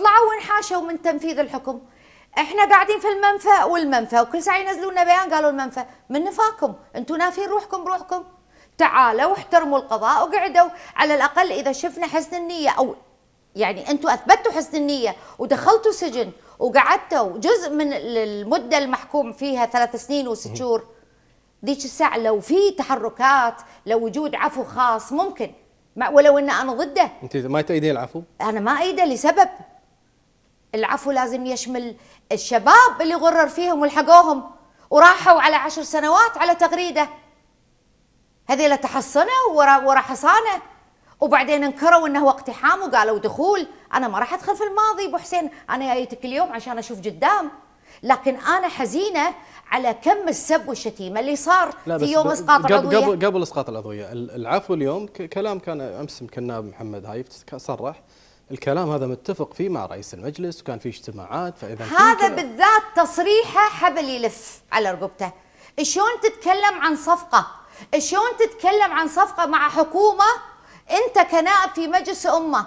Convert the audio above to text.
طلعوا وانحاشوا من تنفيذ الحكم احنا قاعدين في المنفى والمنفى وكل ساعه ينزلوا لنا بيان قالوا المنفى من نفاكم انتم نافين روحكم بروحكم تعالوا احترموا القضاء وقعدوا على الاقل اذا شفنا حسن النيه او يعني انتم اثبتوا حسن النيه ودخلتوا سجن وقعدتوا جزء من المده المحكوم فيها ثلاث سنين وست شهور ذيك الساعه لو في تحركات لو وجود عفو خاص ممكن ولو ان انا ضده انت ما تأيدين العفو انا ما ايده لسبب العفو لازم يشمل الشباب اللي غرر فيهم ولحقوهم وراحوا على عشر سنوات على تغريده لا تحصنوا ورا ورا حصانه وبعدين انكروا انه هو اقتحام وقالوا دخول انا ما راح ادخل في الماضي ابو حسين انا جيتك اليوم عشان اشوف قدام لكن انا حزينه على كم السب والشتيمه اللي صار في يوم اسقاط العضويه قبل قبل اسقاط العضويه العفو اليوم كلام كان امس يمكن محمد هايف صرح الكلام هذا متفق فيه مع رئيس المجلس وكان في اجتماعات فاذا هذا بالذات تصريحه حبل يلف على رقبته شلون تتكلم عن صفقه شلون تتكلم عن صفقه مع حكومه انت كنائب في مجلس امه